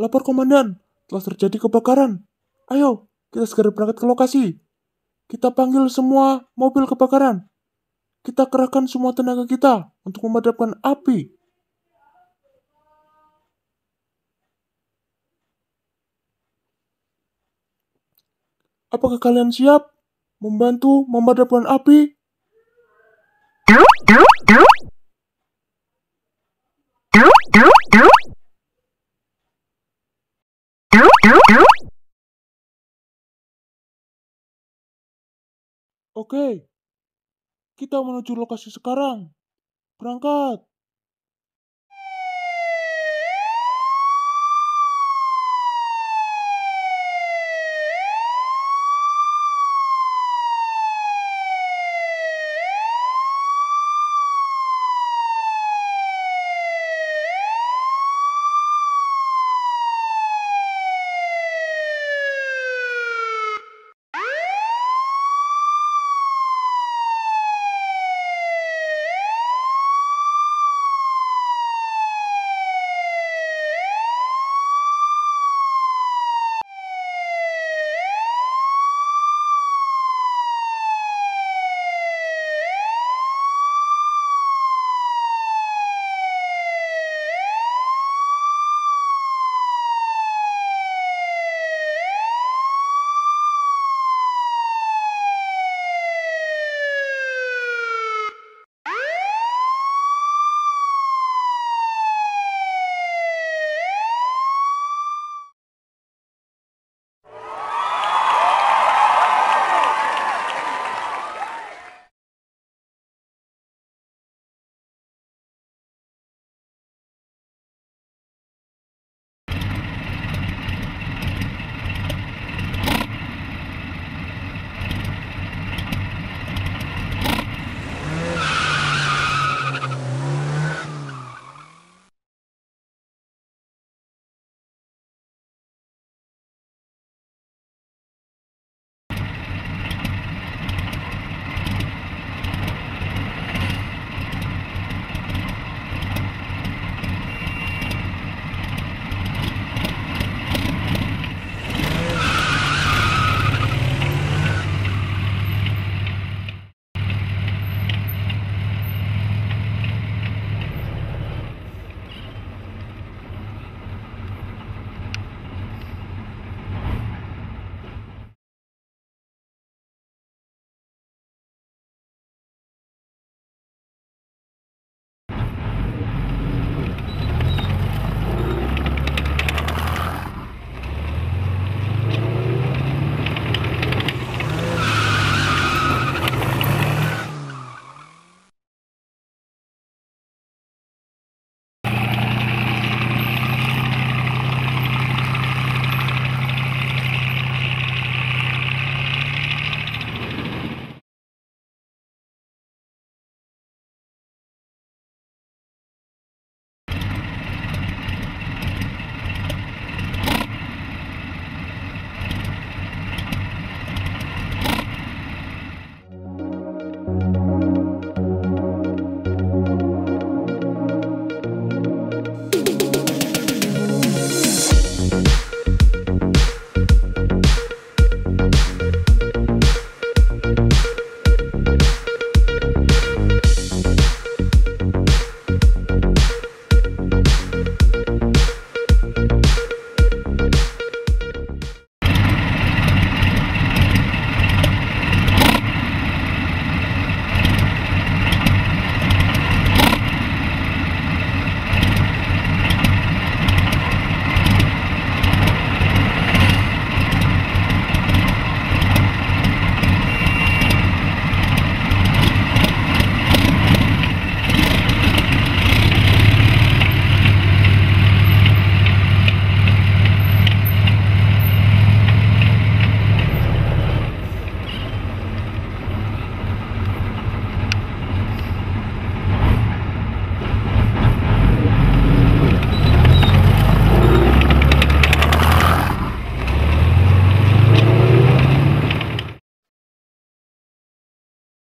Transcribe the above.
Lapor komandan, telah terjadi kebakaran. Ayo, kita segera berangkat ke lokasi. Kita panggil semua mobil kebakaran. Kita kerahkan semua tenaga kita untuk memadamkan api. Apakah kalian siap membantu memadamkan api? Do, do, do. Oke, kita menuju lokasi sekarang. Berangkat!